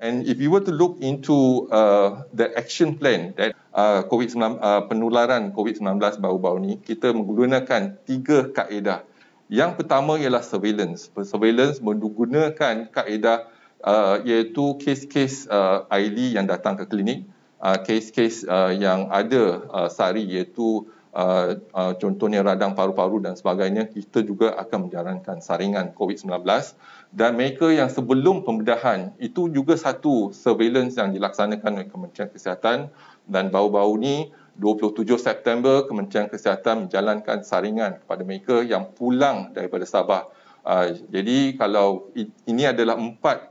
And if you were to look into uh, the action plan that uh, covid uh, penularan COVID-19 baru-baru ni, kita menggunakan tiga kaedah. Yang pertama ialah surveillance. Surveillance menggunakan kaedah uh, iaitu kes-kes uh, ID yang datang ke klinik, uh, kes-kes uh, yang ada uh, sari iaitu Uh, uh, contohnya radang paru-paru dan sebagainya, kita juga akan menjalankan saringan COVID-19 dan mereka yang sebelum pembedahan itu juga satu surveillance yang dilaksanakan oleh Kementerian Kesihatan dan baru-baru ni 27 September Kementerian Kesihatan menjalankan saringan kepada mereka yang pulang daripada Sabah. Uh, jadi kalau ini adalah empat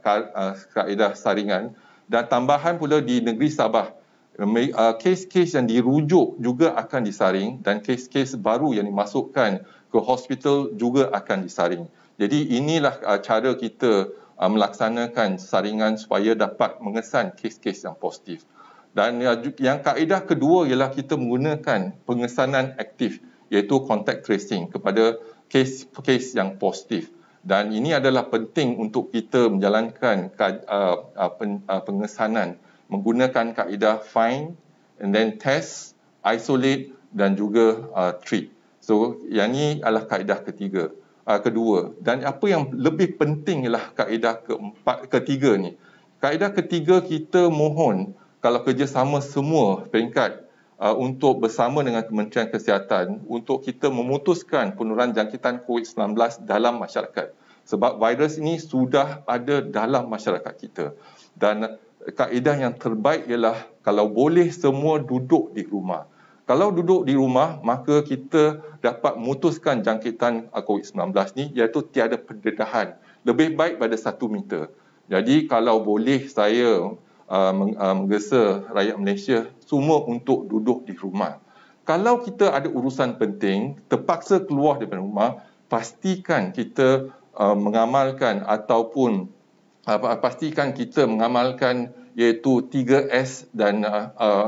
kaedah saringan dan tambahan pula di negeri Sabah Uh, kes-kes yang dirujuk juga akan disaring dan kes-kes baru yang dimasukkan ke hospital juga akan disaring. Jadi inilah uh, cara kita uh, melaksanakan saringan supaya dapat mengesan kes-kes yang positif. Dan yang kaedah kedua ialah kita menggunakan pengesanan aktif iaitu contact tracing kepada kes-kes yang positif. Dan ini adalah penting untuk kita menjalankan pengesanan menggunakan kaedah find and then test, isolate dan juga uh, treat. So yang ini adalah kaedah ketiga, uh, kedua. Dan apa yang lebih penting ialah kaedah keempat, ketiga ni. Kaedah ketiga kita mohon kalau kerjasama semua peringkat uh, untuk bersama dengan Kementerian Kesihatan untuk kita memutuskan penurunan jangkitan COVID-19 dalam masyarakat. Sebab virus ini sudah ada dalam masyarakat kita. Dan kaedah yang terbaik ialah kalau boleh semua duduk di rumah. Kalau duduk di rumah, maka kita dapat mutuskan jangkitan uh, COVID-19 ni iaitu tiada pendedahan. Lebih baik pada satu meter. Jadi kalau boleh saya uh, uh, menggesa rakyat Malaysia semua untuk duduk di rumah. Kalau kita ada urusan penting, terpaksa keluar daripada rumah, pastikan kita uh, mengamalkan ataupun pastikan kita mengamalkan iaitu 3S dan uh, uh,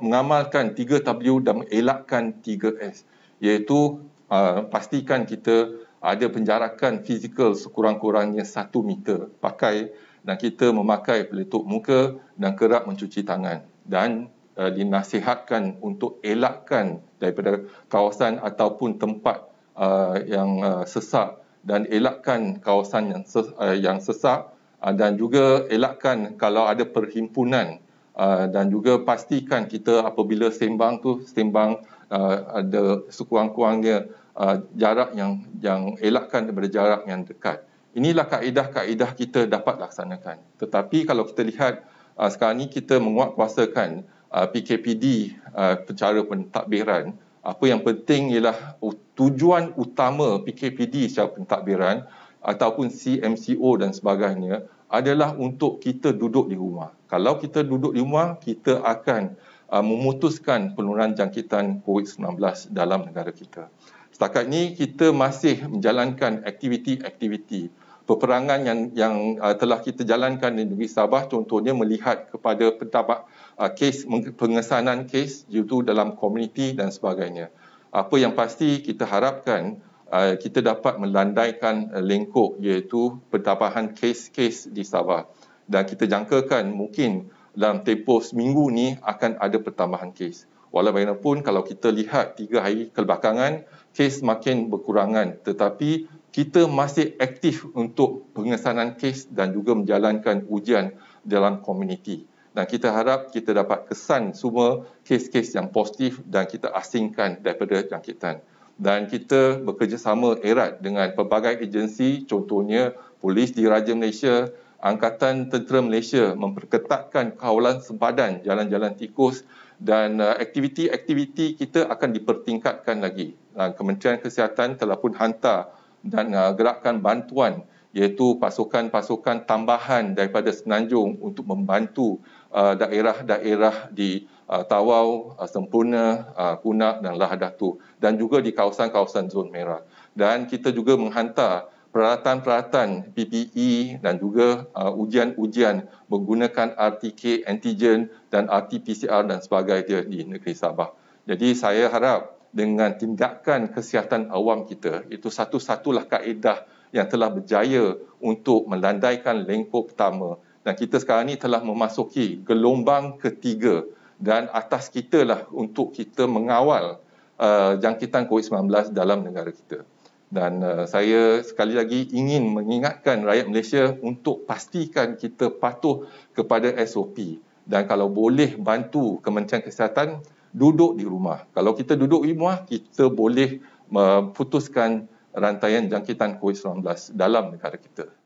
mengamalkan 3W dan mengelakkan 3S iaitu uh, pastikan kita ada penjarakan fizikal sekurang-kurangnya 1 meter pakai dan kita memakai pelitup muka dan kerap mencuci tangan dan uh, dinasihatkan untuk elakkan daripada kawasan ataupun tempat uh, yang uh, sesak dan elakkan kawasan yang ses, uh, yang sesak uh, dan juga elakkan kalau ada perhimpunan uh, dan juga pastikan kita apabila sembang tu sembang uh, ada sekurang-kurangnya uh, jarak yang yang elakkan daripada jarak yang dekat. Inilah kaedah-kaedah kita dapat laksanakan. Tetapi kalau kita lihat uh, sekarang ni kita menguatkuasakan uh, PKPD uh, cara pentadbiran apa yang penting ialah tujuan utama PKPD secara pentadbiran ataupun CMCO dan sebagainya adalah untuk kita duduk di rumah. Kalau kita duduk di rumah, kita akan uh, memutuskan penurunan jangkitan COVID-19 dalam negara kita. Setakat ini, kita masih menjalankan aktiviti-aktiviti peperangan yang yang uh, telah kita jalankan di negeri Sabah contohnya melihat kepada pendapat uh, kes pengesanan kes itu dalam komuniti dan sebagainya. Apa yang pasti kita harapkan uh, kita dapat melandaikan uh, lengkok iaitu pertambahan kes-kes di Sabah dan kita jangkakan mungkin dalam tempoh seminggu ni akan ada pertambahan kes. Walau bagaimanapun kalau kita lihat tiga hari kebelakangan kes makin berkurangan tetapi kita masih aktif untuk pengesanan kes dan juga menjalankan ujian dalam komuniti. Dan kita harap kita dapat kesan semua kes-kes yang positif dan kita asingkan daripada jangkitan. Dan kita bekerjasama erat dengan pelbagai agensi, contohnya Polis di Raja Malaysia, Angkatan Tentera Malaysia memperketatkan kawalan sempadan jalan-jalan tikus dan uh, aktiviti-aktiviti kita akan dipertingkatkan lagi. Dan Kementerian Kesihatan telah pun hantar dan uh, gerakan bantuan iaitu pasukan-pasukan tambahan daripada Senanjung untuk membantu uh, daerah-daerah di uh, Tawau, uh, Sempurna, uh, Kunak dan lah Datu, dan juga di kawasan-kawasan zon merah. Dan kita juga menghantar peralatan-peralatan PPE dan juga uh, ujian-ujian menggunakan RTK antigen dan RT-PCR dan sebagainya di negeri Sabah. Jadi saya harap dengan tindakan kesihatan awam kita itu satu-satulah kaedah yang telah berjaya untuk melandaikan lengkok pertama dan kita sekarang ini telah memasuki gelombang ketiga dan atas kita lah untuk kita mengawal uh, jangkitan COVID-19 dalam negara kita. Dan uh, saya sekali lagi ingin mengingatkan rakyat Malaysia untuk pastikan kita patuh kepada SOP dan kalau boleh bantu Kementerian Kesihatan duduk di rumah. Kalau kita duduk di rumah, kita boleh memutuskan uh, rantaian jangkitan COVID-19 dalam negara kita.